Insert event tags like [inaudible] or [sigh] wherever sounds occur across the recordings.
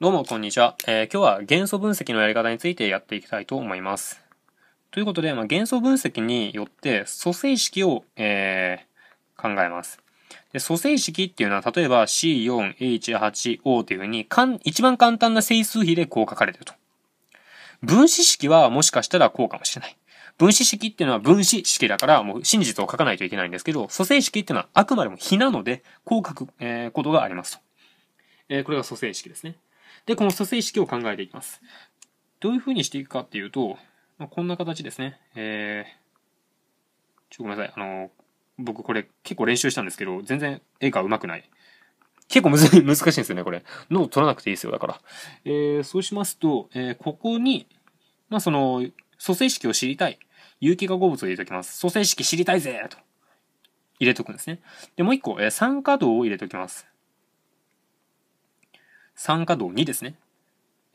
どうも、こんにちは、えー、今日は元素分析のやり方についてやっていきたいと思います。ということで、まあ、元素分析によって組成式を、えー、考えます。で組成式っていうのは、例えば C4H8O というふうにかん、一番簡単な整数比でこう書かれてると。分子式はもしかしたらこうかもしれない。分子式っていうのは分子式だからもう真実を書かないといけないんですけど、組成式っていうのはあくまでも比なので、こう書く、えー、ことがありますと。えこれが組成式ですね。で、この蘇生式を考えていきます。どういう風にしていくかっていうと、まあ、こんな形ですね。えー、ちょ、ごめんなさい。あの、僕これ結構練習したんですけど、全然絵が上手くない。結構むずい、[laughs] 難しいんですよね、これ。脳を取らなくていいですよ、だから。えー、そうしますと、えー、ここに、まあ、その、蘇生式を知りたい。有機化合物を入れておきます。蘇生式知りたいぜと。入れておくんですね。で、もう一個、えー、酸化銅を入れておきます。酸化銅2ですね。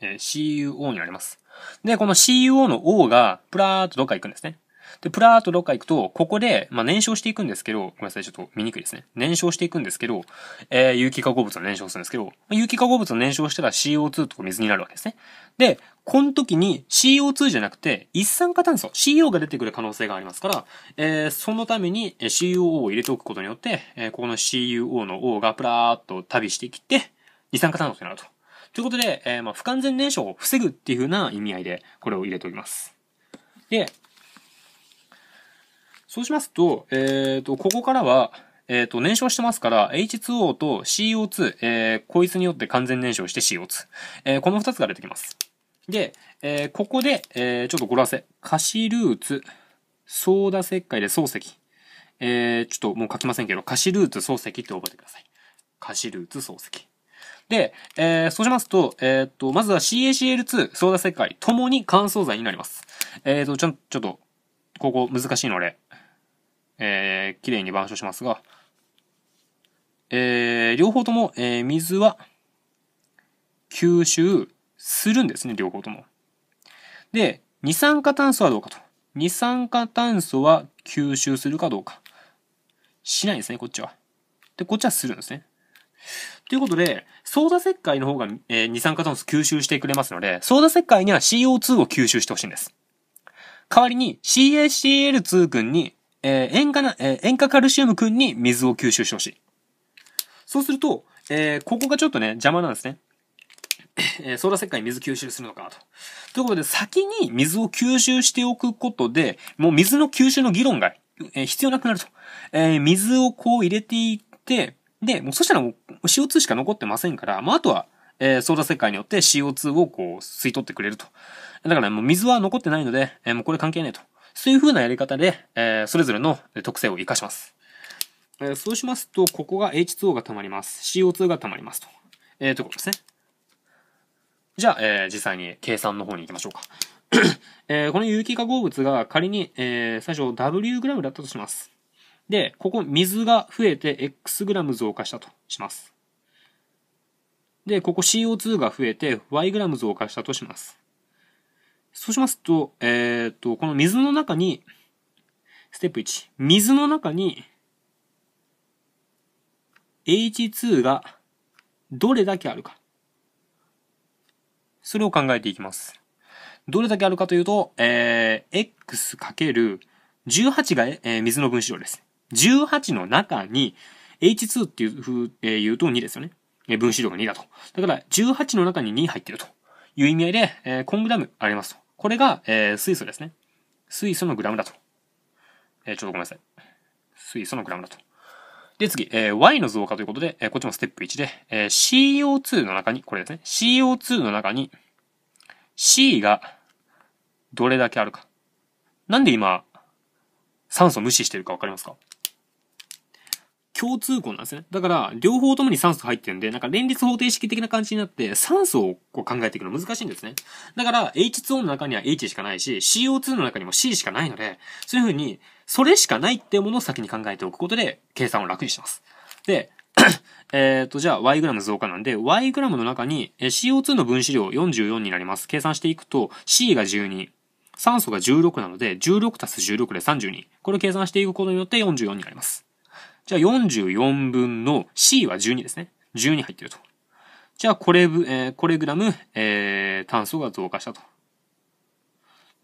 えー、CuO になります。で、この CuO の O が、プラーっとどっか行くんですね。で、プラーっとどっか行くと、ここで、まあ、燃焼していくんですけど、ごめんなさい、ちょっと見にくいですね。燃焼していくんですけど、えー、有機化合物を燃焼するんですけど、有機化合物を燃焼したら CO2 とか水になるわけですね。で、この時に CO2 じゃなくて、一酸化炭素、CO が出てくる可能性がありますから、えー、そのために COO を入れておくことによって、えー、この CUO の O がプラーっと旅してきて、二酸化炭素になると。ということで、えー、まあ、不完全燃焼を防ぐっていうふうな意味合いで、これを入れております。で、そうしますと、えっ、ー、と、ここからは、えっ、ー、と、燃焼してますから、H2O と CO2、えー、こいつによって完全燃焼して CO2。えー、この二つが出てきます。で、えー、ここで、えー、ちょっと語呂合わせ。カシルーツ、ソーダ石灰で漱石。えー、ちょっともう書きませんけど、カシルーツ漱石って覚えてください。カシルーツ漱石。で、えー、そうしますと、えー、っと、まずは CACL2、ソーダ世界、ともに乾燥剤になります。えー、っと、ちょ、ちょっと、ここ難しいので、えー、綺麗に板書しますが、えー、両方とも、えー、水は吸収するんですね、両方とも。で、二酸化炭素はどうかと。二酸化炭素は吸収するかどうか。しないですね、こっちは。で、こっちはするんですね。ということで、ソーダ石灰の方が、えー、二酸化炭素吸収してくれますので、ソーダ石灰には CO2 を吸収してほしいんです。代わりに CACL2 群に、えー、塩化な、えー、塩化カルシウム群に水を吸収してほしい。そうすると、えー、ここがちょっとね、邪魔なんですね。えー、ソーダ石灰に水吸収するのかと。ということで、先に水を吸収しておくことで、もう水の吸収の議論が、えー、必要なくなると。えー、水をこう入れていって、で、もうそしたらもう CO2 しか残ってませんから、まあ、あとは、えー、ソーダ石によって CO2 をこう吸い取ってくれると。だからもう水は残ってないので、えー、もうこれ関係ないと。そういう風なやり方で、えー、それぞれの特性を活かします。えそうしますと、ここが H2O が溜まります。CO2 が溜まりますと。えー、ということですね。じゃあ、え実際に計算の方に行きましょうか。えこの有機化合物が仮に、え最初 W グラムだったとします。で、ここ水が増えて X グラム増加したとします。で、ここ CO2 が増えて Y グラム増加したとします。そうしますと、えー、っと、この水の中に、ステップ1、水の中に H2 がどれだけあるか。それを考えていきます。どれだけあるかというと、えー、x かける18が、えー、水の分子量です。18の中に H2 っていう風、えー、言うと2ですよね。え分子量が2だと。だから18の中に2入ってるという意味合いで、えー、コングラムありますと。これが、えー、水素ですね。水素のグラムだと。えー、ちょっとごめんなさい。水素のグラムだと。で、次、えー、Y の増加ということで、えー、こっちもステップ1で、えー、CO2 の中に、これですね。CO2 の中に C がどれだけあるか。なんで今、酸素無視してるかわかりますか共通項なんですね。だから、両方ともに酸素入ってるんで、なんか連立方程式的な感じになって、酸素をこう考えていくの難しいんですね。だから、H2O の中には H しかないし、CO2 の中にも C しかないので、そういうふうに、それしかないっていうものを先に考えておくことで、計算を楽にします。で、[coughs] えっと、じゃあ Y グラム増加なんで、Y グラムの中に CO2 の分子量44になります。計算していくと、C が12、酸素が16なので、16たす16で32。これを計算していくことによって44になります。じゃあ44分の C は12ですね。12入ってると。じゃあこれ、えー、これグラム、えー、炭素が増加したと。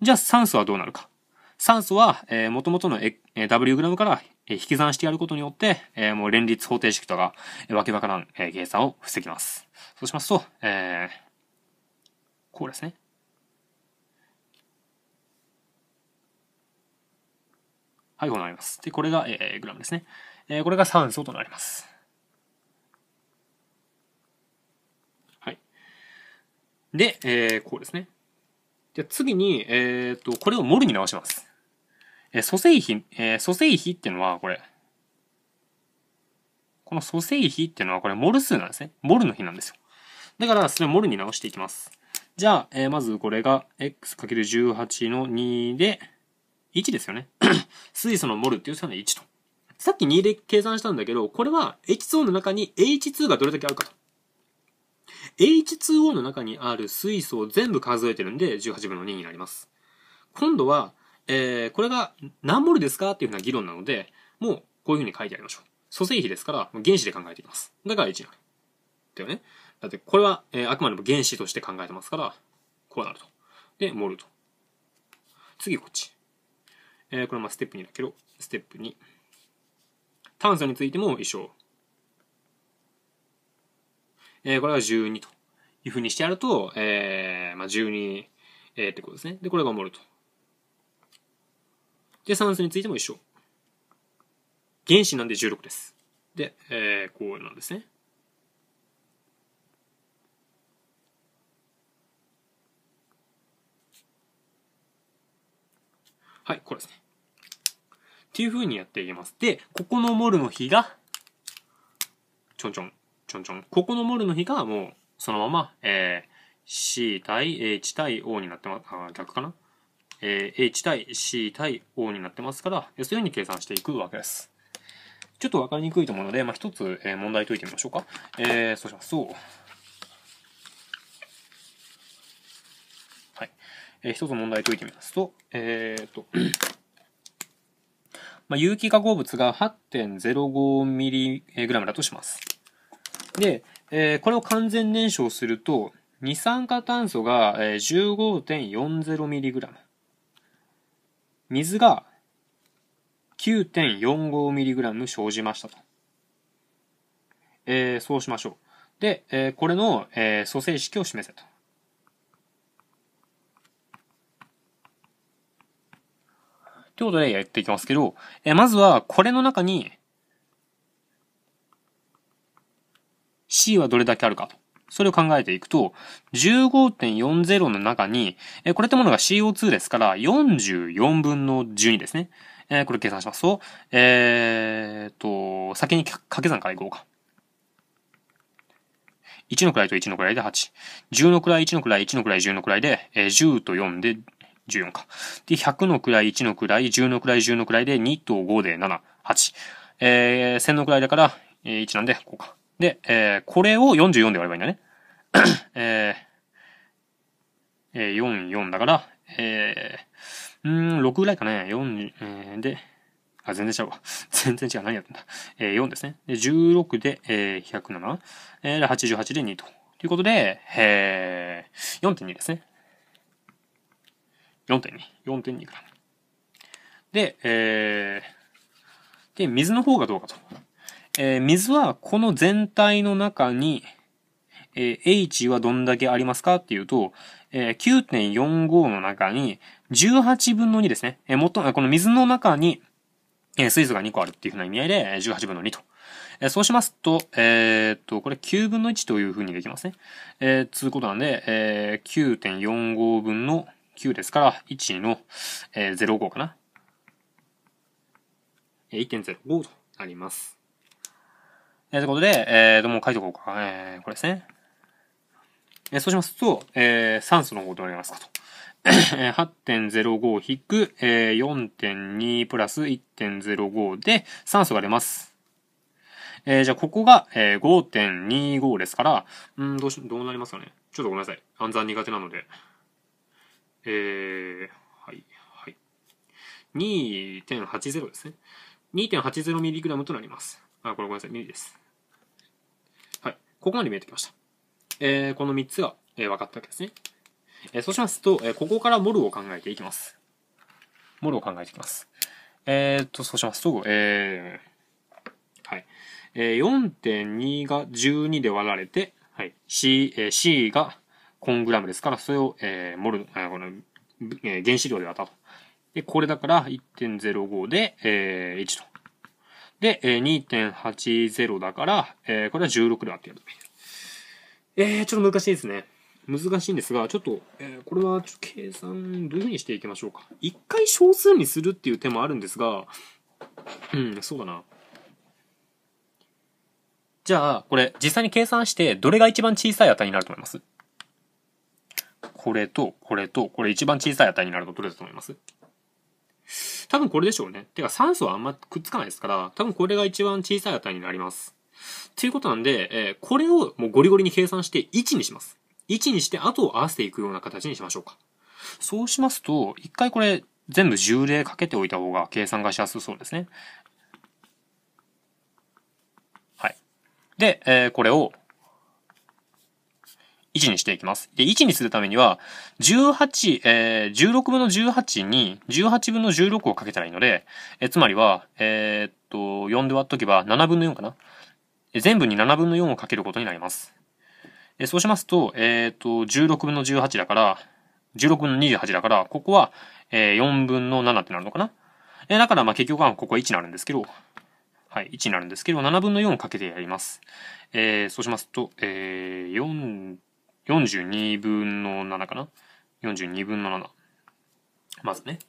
じゃあ酸素はどうなるか。酸素は、えー、元々の、え W グラムから引き算してやることによって、えー、もう連立方程式とか、えー、わけわからん、えー、計算を防ぎます。そうしますと、えー、こうですね。はい、こうなります。で、これが、えー、グラムですね。えこれが酸素となります。はい。で、えこうですね。じゃ次に、えっ、ー、と、これをモルに直します。えー、蘇生比、えー、蘇生比っていうのは、これ、この蘇生比っていうのは、これ、モル数なんですね。モルの比なんですよ。だから、それをモルに直していきます。じゃあ、えー、まずこれが x×18 の2で、1ですよね。[clears throat] 水素のモルっていうのは1と。さっき2で計算したんだけど、これは H2O の中に H2 がどれだけあるか。H2O の中にある水素を全部数えてるんで、18分の2になります。今度は、えー、これが何モルですかっていうふうな議論なので、もうこういうふうに書いてありましょう。蘇生比ですから、原子で考えていきます。だから1になる。だよね。だってこれは、えー、あくまでも原子として考えてますから、こうなると。で、モルと。次こっち。えー、これはまあステップ2だけど、ステップ2。炭素についても一緒。えー、これが12というふうにしてやると、えー、まあ、12、えー、ってことですね。で、これがモると。で、酸素についても一緒。原子なんで16です。で、えー、こうなんですね。はい、これですね。っていう風にやっていきます。で、ここのモルの比が、ちょんちょん、ちょんちょん。ここのモルの比がもう、そのまま、えー、C 対 H 対 O になってます。あ、逆かなえー、H 対 C 対 O になってますから、要するに計算していくわけです。ちょっとわかりにくいと思うので、まあ、一つ、えー、問題解いてみましょうか。えー、そうしますそう。はい。えー、一つ問題解いてみますと、えー、っと、まあ、有機化合物が 8.05mg だとします。で、えー、これを完全燃焼すると、二酸化炭素が 15.40mg。水が 9.45mg 生じましたと。えー、そうしましょう。で、えー、これの、えー、組成式を示せと。ということでやっていきますけど、えまずはこれの中に C はどれだけあるかと。それを考えていくと、15.40の中に、えこれってものが CO2 ですから、44分の12ですね。えこれ計算しますと、えー、と、先に掛け算からいこうか。1の位と1の位で8。10の位、1の位、1の位、10の位で、えー、10と4で14か。で、100の位、1の位、10の位、10の位で、2と5で7、8。えー、1000の位だから、えー、1なんで、こうか。で、えー、これを44で割ればいいんだね。[coughs] えー、えー、44だから、えー、んー、6ぐらいかね。4、えー、で、あ、全然違うわ。[laughs] 全然違う。何やってんだ。えー、4ですね。で、16で、えー、107。えー、88で2と。ということで、えー、4.2ですね。4.2。4.2から。で、えー、で、水の方がどうかと。えー、水はこの全体の中に、えー、H はどんだけありますかっていうと、えー、9.45の中に18分の2ですね。えー、もっと、この水の中に、えー、水素が2個あるっていうふうな意味合いで、18分の2と。えー、そうしますと、えー、っと、これ9分の1というふうにできますね。えー、つうことなんで、えー、9.45分の9ですから、1の、えー、05かな。1.05となります。えー、ということで、えーうもう書いとこうか。えー、これですね。えー、そうしますと、えー、酸素の方となりますかと。8.05 [coughs] 引く、えー、4.2プラス1.05で酸素が出ます。えー、じゃあここが、えー、5.25ですから、うんどうし、どうなりますかね。ちょっとごめんなさい。暗算苦手なので。えー、はい、はい。2.80ですね。2.80mg となります。あ、これごめんなさい、ミリです。はい。ここまで見えてきました。えー、この3つが、えー、分かったわけですね。えー、そうしますと、えー、ここからモルを考えていきます。モルを考えていきます。えー、っと、そうしますと、えー、はい。えー、4.2が12で割られて、はい。C、えー、C がコングラムですから、それを、えー、モル、あこの、えー、原子量で割ったと。で、これだから1.05で、えー、1と。で、えー、2.80だから、えー、これは16で割ってやる。えー、ちょっと難しいですね。難しいんですが、ちょっと、えー、これはちょっと計算、どういうふうにしていきましょうか。一回小数にするっていう手もあるんですが、うん、そうだな。じゃあ、これ、実際に計算して、どれが一番小さい値になると思いますこれと、これと、これ一番小さい値になるとどれだと思います多分これでしょうね。てか酸素はあんまくっつかないですから、多分これが一番小さい値になります。ということなんで、えー、これをもうゴリゴリに計算して1にします。1にして後を合わせていくような形にしましょうか。そうしますと、一回これ全部10例かけておいた方が計算がしやすそうですね。はい。で、えー、これを1にしていきます。で、1にするためには、18、えー、16分の18に18分の16をかけたらいいので、えー、つまりは、えー、っと、4で割っとけば7分の4かな。全部に7分の4をかけることになります。えー、そうしますと、えー、っと、16分の18だから、16分の28だから、ここは、えー、4分の7ってなるのかな。えー、だから、ま結局はここは1になるんですけど、はい、1になるんですけど、7分の4をかけてやります。えー、そうしますと、えー、4、42分の7かな ?42 分の7。まずね。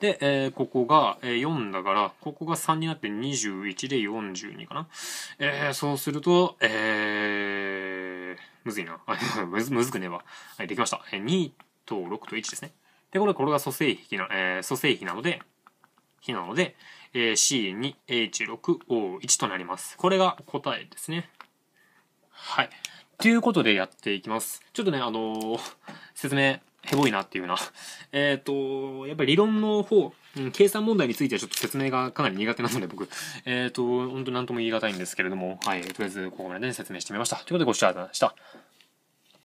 で、えー、ここが4だから、ここが3になって21で42かな。えー、そうすると、えー、むずいな。[laughs] むず、むずくねえわ。はい、できました。えー、2と6と1ですね。で、これ、これが蘇生比な、えー、蘇生比なので、比なので、えー、C2H6O1 となります。これが答えですね。はい。ということでやっていきます。ちょっとね、あのー、説明、ヘボいなっていうな。えっ、ー、と、やっぱり理論の方、うん、計算問題についてはちょっと説明がかなり苦手なので、僕、えっ、ー、と、本当なんとも言い難いんですけれども、はい、とりあえずここまで、ね、説明してみました。ということでご視聴ありがとうございました。